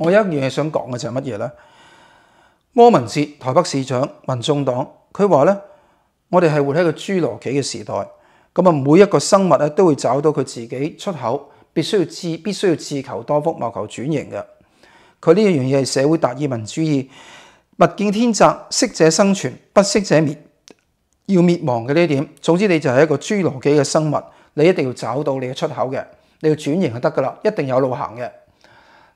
我有一樣嘢想講嘅就係乜嘢呢？柯文哲台北市長民眾黨，佢話呢，我哋係活喺個侏羅紀嘅時代，咁啊每一個生物咧都會找到佢自己出口，必須要自必須要自求多福，謀求轉型嘅。佢呢樣嘢係社會達爾文主義，物競天擇，適者生存，不適者滅。要滅亡嘅呢一點，總之你就係一個侏羅紀嘅生物，你一定要找到你嘅出口嘅，你要轉型就得噶啦，一定有路行嘅。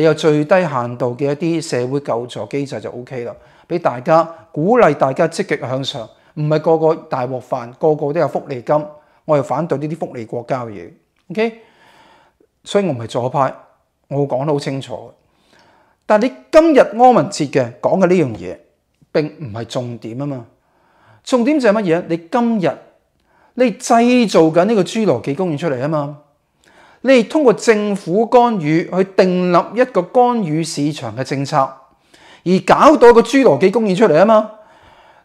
你有最低限度嘅一啲社会救助机制就 OK 啦，俾大家鼓励大家积极向上，唔係个个大锅饭，个个都有福利金。我系反对呢啲福利国家嘅嘢。OK，所以我唔係左派，我讲得好清楚。但你今日柯文哲嘅講嘅呢样嘢，并唔係重点啊嘛。重点就係乜嘢？你今日你制造緊呢个侏罗纪公园出嚟啊嘛？你係通過政府干預去定立一個干預市場嘅政策，而搞到個侏羅紀公應出嚟啊嘛！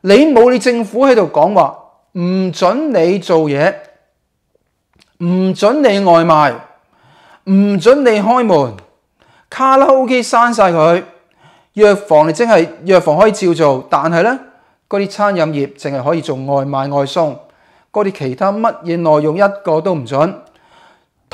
你冇你政府喺度講話，唔准你做嘢，唔准你外賣，唔准你開門，卡拉 OK 刪晒佢，藥房你真係藥房可以照做，但係呢，嗰啲餐飲業淨係可以做外賣外送，嗰啲其他乜嘢內容一個都唔準。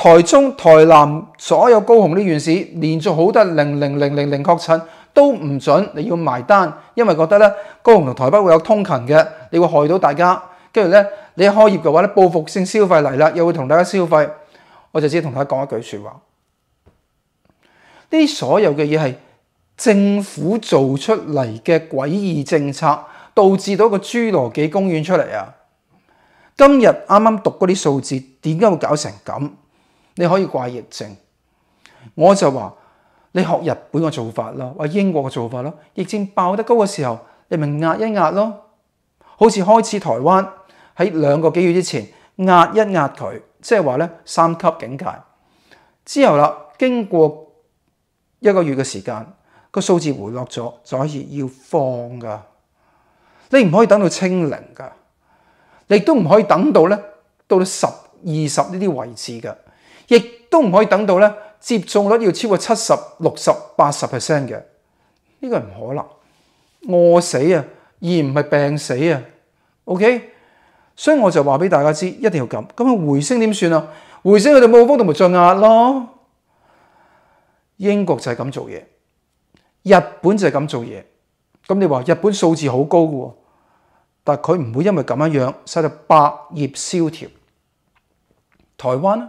台中、台南所有高雄呢啲縣市連續好多零零零零零確診都唔準，你要埋單，因為覺得咧高雄同台北會有通勤嘅，你會害到大家。跟住咧，你開業嘅話咧，報復性消費嚟啦，又會同大家消費。我就只同大家講一句説話，啲所有嘅嘢係政府做出嚟嘅詭異政策，導致到個侏羅紀公園出嚟啊！今日啱啱讀嗰啲數字，點解會搞成咁？你可以怪疫症，我就話你學日本嘅做法啦，或英國嘅做法啦。疫症爆得高嘅時候，你咪壓一壓咯，好似開始台灣喺兩個幾月之前壓一壓佢，即係話咧三級警戒之後啦，經過一個月嘅時間，個數字回落咗就可以要放㗎。你唔可以等到清零㗎，你都唔可以等到咧到到十二十呢啲位置㗎。亦都唔可以等到咧，接种率要超过七十六、十、八十 percent 嘅，呢个唔可能。饿死啊，而唔系病死啊。OK，所以我就话俾大家知，一定要咁。咁啊，回升点算啊？回升佢哋冇风度咪再压咯。英国就系咁做嘢，日本就系咁做嘢。咁你话日本数字好高嘅，但佢唔会因为咁样样，受到百叶萧条。台湾咧？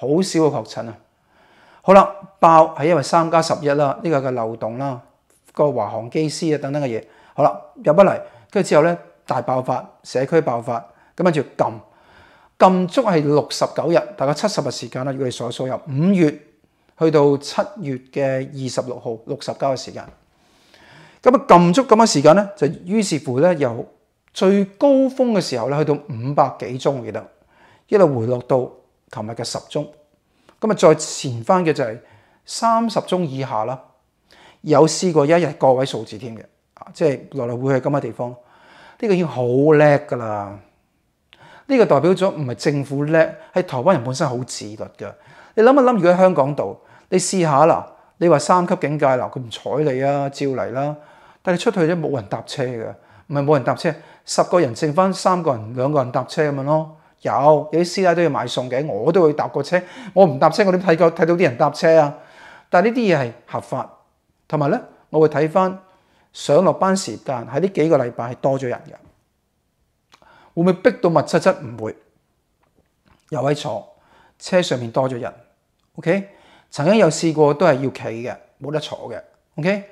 好少嘅確診啊！好啦，爆係因為三加十一啦，呢個嘅漏洞啦，個華航機師啊等等嘅嘢。好啦，入不嚟，跟住之後咧大爆發，社區爆發，咁跟住撳撳足係六十九日，大概七十日時間啦。果你所數入五月去到七月嘅二十六號，六十加嘅時間。咁啊撳足咁嘅時間咧，就於是乎咧由最高峰嘅時候咧，去到五百幾宗，記得一路回落到。琴日嘅十宗，咁啊再前翻嘅就係三十宗以下啦，有試過一日個位數字添嘅，即係來來回去咁嘅地方，呢個已經好叻㗎啦。呢個代表咗唔係政府叻，係台灣人本身好自律嘅。你諗一諗，如果喺香港度，你試下嗱，你話三級警戒嗱，佢唔睬你啊，照嚟啦。但係出去咧冇人搭車嘅，唔係冇人搭車，十個人剩翻三個人，兩個人搭車咁樣咯。有有啲師奶都要買餸嘅，我都會搭個車。我唔搭車，我點睇到睇到啲人搭車啊？但呢啲嘢係合法，同埋咧，我會睇翻上落班時間喺呢幾個禮拜係多咗人嘅，會唔會逼到密密質唔會？又喺坐車上面多咗人。OK，曾經有試過都係要企嘅，冇得坐嘅。OK，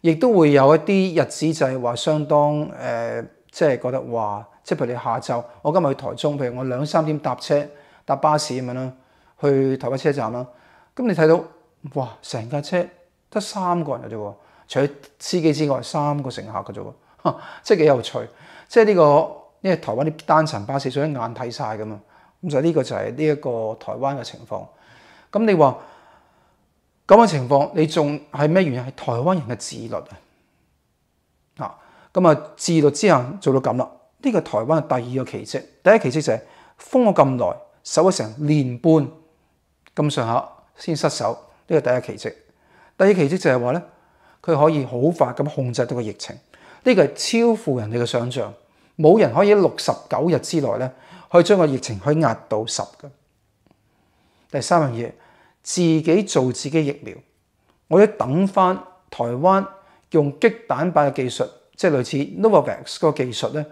亦都會有一啲日子就係話相當誒，即係覺得話。即係譬如你下晝，我今日去台中，譬如我兩三點搭車搭巴士咁樣啦，去台北車站啦。咁你睇到，哇！成架車得三個人嘅啫喎，除咗司機之外，三個乘客嘅啫喎，即係幾有趣。即係呢個，因為台灣啲單層巴士，所以眼睇晒㗎嘛。咁就呢個就係呢一個台灣嘅情況。咁你話咁嘅情況，你仲係咩原因？係台灣人嘅自律啊！啊，咁啊，自律之後做到咁啦。呢個台灣係第二個奇蹟。第一奇蹟就係封咗咁耐，守咗成年半咁上下先失守，呢個第一奇蹟。第二奇蹟就係話咧，佢可以好快咁控制到個疫情，呢個係超乎人哋嘅想象，冇人可以喺六十九日之內咧，可以將個疫情去壓到十嘅。第三樣嘢，自己做自己疫苗，我一等翻台灣用激蛋白嘅技術，即系類似 Novavax 嗰個技術咧。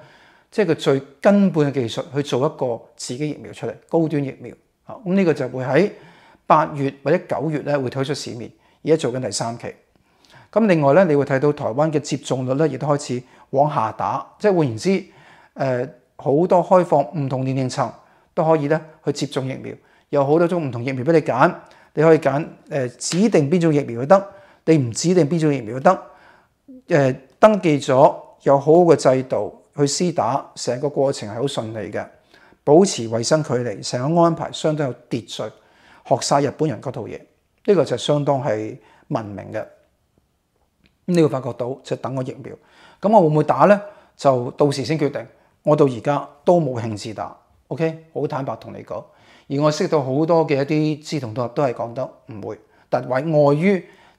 即係佢最根本嘅技術去做一個自己疫苗出嚟，高端疫苗啊！咁呢個就會喺八月或者九月咧會推出市面，而家做緊第三期。咁另外咧，你會睇到台灣嘅接種率咧，亦都開始往下打。即係換言之，誒好多開放唔同年齡層都可以咧去接種疫苗，有好多種唔同疫苗俾你揀，你可以揀誒指定邊種疫苗得，你唔指定邊種疫苗得。誒登記咗有好好嘅制度。去施打，成個過程係好順利嘅，保持衞生距離，成個安排相当有秩序，學晒日本人嗰套嘢，呢個就相當係文明嘅。咁你会發覺到，就等我疫苗，咁我會唔會打咧？就到時先決定。我到而家都冇興致打，OK，好坦白同你講。而我識到好多嘅一啲知同道合都係講得唔會，但為礙於。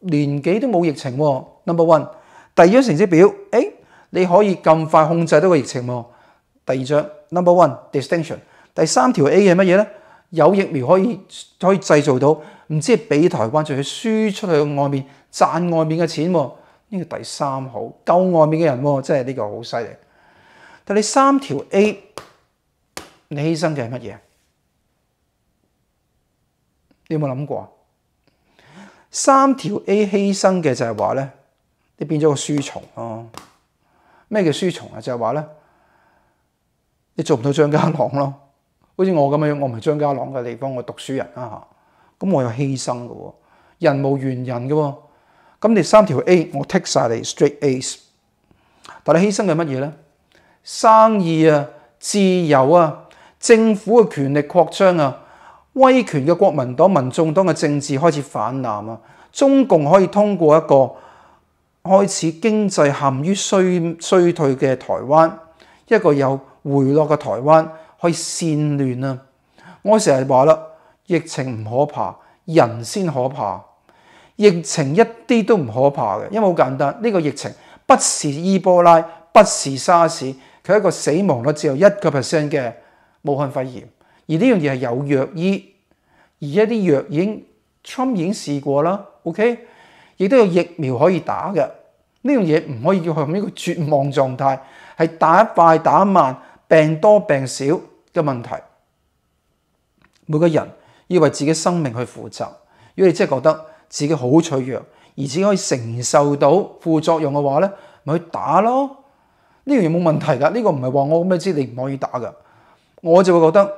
年紀都冇疫情喎，Number One。第二張成績表，哎，你可以咁快控制到個疫情喎。第二張，Number One，Distinction。第三條 A 係乜嘢呢？有疫苗可以可以製造到，唔知係俾台灣仲去輸出去外面賺外面嘅錢喎。呢個第三好救外面嘅人，真係呢個好犀利。但你三條 A，你犧牲嘅係乜嘢？你有冇諗過？三條 A 犧牲嘅就係話咧，你變咗個書蟲咯。咩叫書蟲啊？就係話咧，你做唔到張家朗咯。好似我咁樣，我唔係張家朗嘅地方，我讀書人啊嚇。咁我有犧牲嘅喎，人無完人嘅喎。咁你三條 A，我剔 a 曬你 straight A，但係犧牲嘅乜嘢咧？生意啊，自由啊，政府嘅權力擴張啊。威權嘅國民黨、民眾黨嘅政治開始反滥啊！中共可以通過一個開始經濟陷於衰衰退嘅台灣，一個有回落嘅台灣以煽亂啊！我成日話啦，疫情唔可怕，人先可怕。疫情一啲都唔可怕嘅，因為好簡單，呢個疫情不是伊波拉，不是沙士，佢一個死亡率只有一個 percent 嘅武漢肺炎。而呢樣嘢係有藥醫，而一啲藥已經，已經試過啦。OK，亦都有疫苗可以打嘅。呢樣嘢唔可以叫佢咁一個絕望狀態，係打快打慢，病多病少嘅問題。每個人要為自己生命去負責。如果你真係覺得自己好脆弱，而且可以承受到副作用嘅話咧，咪去打咯。呢樣嘢冇問題㗎。呢個唔係話我咁知你唔可以打㗎。我就會覺得。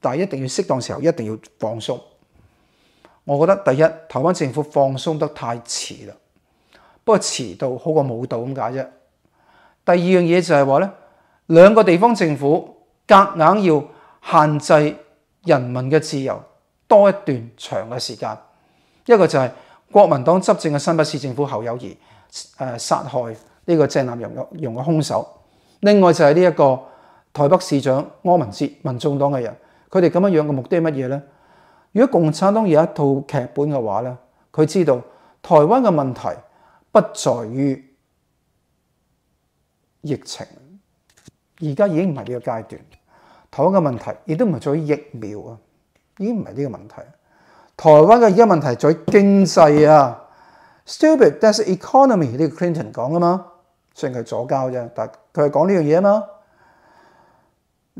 但係一定要適當時候，一定要放鬆。我覺得第一，台灣政府放鬆得太遲啦，不過遲到好過冇到咁解啫。第二樣嘢就係話咧，兩個地方政府夾硬要限制人民嘅自由多一段長嘅時間。一個就係國民黨執政嘅新北市政府侯友宜誒殺害呢個鄭南榕嘅榕嘅兇手，另外就係呢一個台北市長柯文哲，民眾黨嘅人。佢哋咁樣樣嘅目的係乜嘢咧？如果共產黨有一套劇本嘅話咧，佢知道台灣嘅問題不在於疫情，而家已經唔係呢個階段。台灣嘅問題亦都唔係在疫苗啊，已經唔係呢個問題。台灣嘅而家問題在經濟啊，stupid that's economy 呢個 Clinton 講啊嘛，雖然佢左交啫，但佢係講呢樣嘢啊嘛。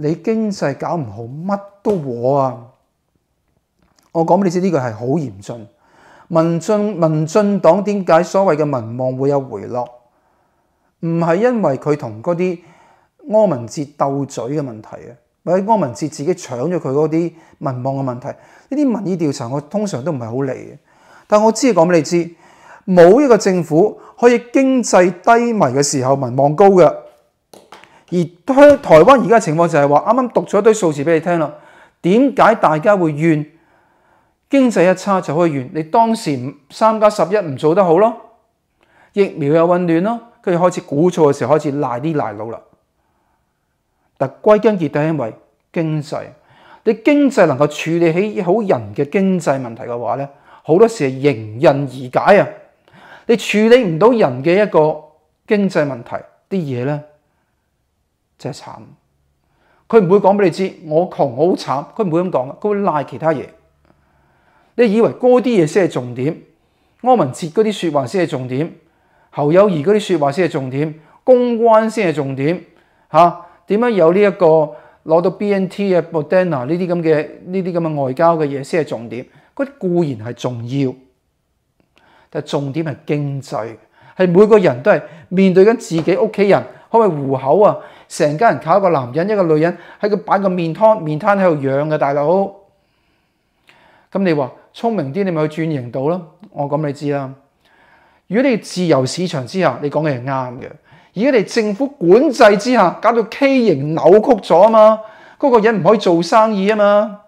你經濟搞唔好，乜都禍啊！我講俾你知，呢個係好嚴峻。民進民進黨點解所謂嘅民望會有回落？唔係因為佢同嗰啲柯文哲鬥嘴嘅問題啊，或者柯文哲自己搶咗佢嗰啲民望嘅問題。呢啲民意調查我通常都唔係好理嘅，但我知講俾你知，冇一個政府可以經濟低迷嘅時候民望高嘅。而香台灣而家情況就係話，啱啱讀咗一堆數字俾你聽啦。點解大家會怨經濟一差就可以怨？你當時三加十一唔做得好咯，疫苗又混亂咯，佢哋開始估錯嘅時候開始賴啲賴佬啦。但歸根結底因為經濟，你經濟能夠處理起好人嘅經濟問題嘅話咧，好多時係迎刃而解啊。你處理唔到人嘅一個經濟問題啲嘢咧。真系惨，佢唔会讲俾你知。我穷，我好惨。佢唔会咁讲，佢会賴其他嘢。你以为嗰啲嘢先系重点？柯文哲嗰啲说话先系重点？侯友宜嗰啲说话先系重点？公关先系重点？吓，点样有呢一个攞到 B N T 啊、博 n a 呢啲咁嘅呢啲咁嘅外交嘅嘢先系重点？佢固然系重要，但系重点系经济，系每个人都系面对紧自己屋企人可唔可以糊口啊？成家人靠一個男人一個女人喺個擺個面湯面攤喺度養嘅大佬，咁你話聰明啲，你咪去轉型到咯。我咁你知啦。如果你自由市場之下，你講嘅係啱嘅；而家你政府管制之下，搞到畸形扭曲咗啊嘛，嗰個人唔可以做生意啊嘛。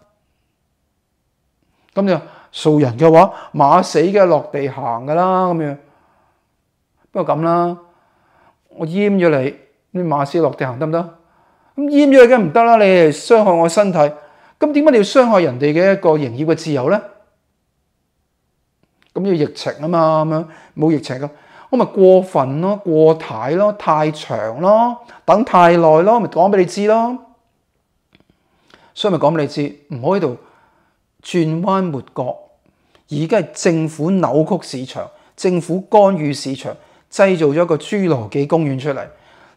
咁就話，人嘅話，馬死嘅落地行嘅啦咁樣，不過咁啦，我淹咗你。你马斯洛地行得唔得？咁腌咗佢梗唔得啦！你系伤害我身体，咁点解你要伤害人哋嘅一个营业嘅自由咧？咁要疫情啊嘛，咁样冇疫情咁，我咪过分咯，过太咯，太长咯，等太耐咯，咪讲俾你知咯。所以咪讲俾你知，唔好喺度转弯抹角。而家系政府扭曲市场，政府干预市场，制造咗一个侏罗纪公园出嚟。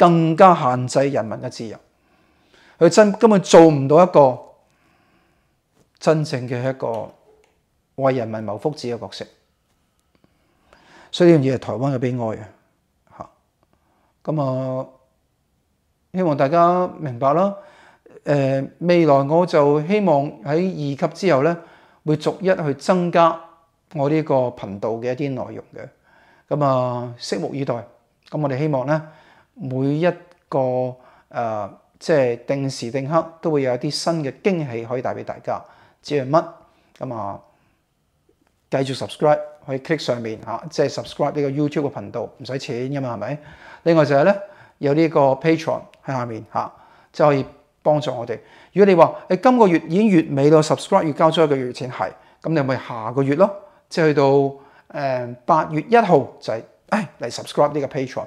更加限制人民嘅自由，佢真根本做唔到一个真正嘅一个为人民谋福祉嘅角色，所以呢样嘢系台湾嘅悲哀啊！吓，咁啊，希望大家明白啦。诶，未来我就希望喺二级之后咧，会逐一去增加我呢个频道嘅一啲内容嘅。咁啊，拭目以待。咁我哋希望咧。每一個誒，即係定時定刻都會有一啲新嘅驚喜可以帶俾大家，至於乜？咁啊，繼續 subscribe，可以 click 上面嚇，即係 subscribe 呢個 YouTube 嘅頻道，唔使錢噶嘛，係咪？另外就係咧，有呢個 Patron 喺下面嚇，即係可以幫助我哋。如果你話你今個月已經月尾啦，subscribe 要交咗一個月錢，係咁，你咪下個月咯，即係去到誒八月一號就係，哎嚟 subscribe 呢個 Patron。